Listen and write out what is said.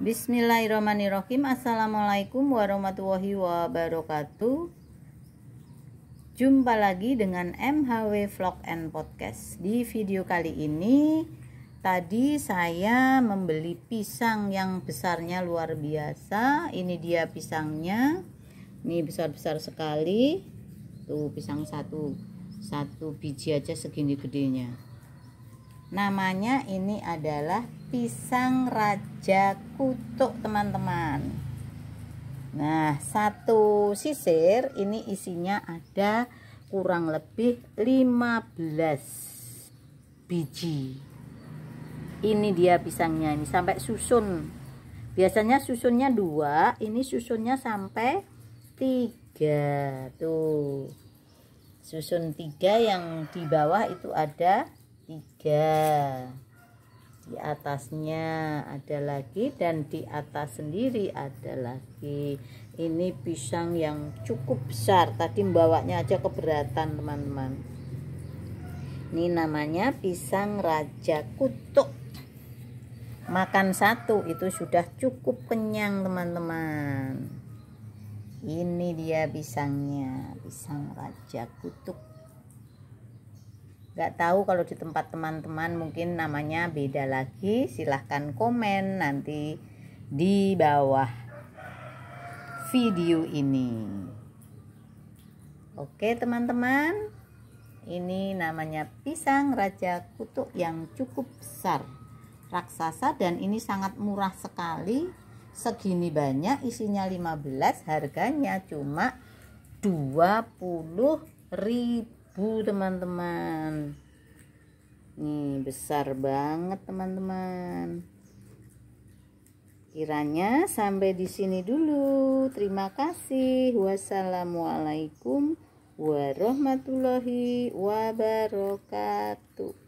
Bismillahirrahmanirrahim Assalamualaikum warahmatullahi wabarakatuh Jumpa lagi dengan MHW Vlog and Podcast Di video kali ini Tadi saya membeli pisang yang besarnya luar biasa Ini dia pisangnya Ini besar-besar sekali Tuh pisang satu Satu biji aja segini gedenya namanya ini adalah pisang raja kutuk teman-teman nah satu sisir ini isinya ada kurang lebih 15 biji ini dia pisangnya ini sampai susun biasanya susunnya dua ini susunnya sampai tiga tuh susun tiga yang di bawah itu ada tiga di atasnya ada lagi dan di atas sendiri ada lagi ini pisang yang cukup besar tadi membawanya aja keberatan teman-teman ini namanya pisang raja kutuk makan satu itu sudah cukup kenyang teman-teman ini dia pisangnya pisang raja kutuk Gak tahu kalau di tempat teman-teman mungkin namanya beda lagi. Silahkan komen nanti di bawah video ini. Oke teman-teman, ini namanya pisang raja kutuk yang cukup besar, raksasa dan ini sangat murah sekali. Segini banyak isinya 15, harganya cuma 20 ribu bu teman-teman nih besar banget teman-teman kiranya sampai di sini dulu terima kasih wassalamualaikum warahmatullahi wabarakatuh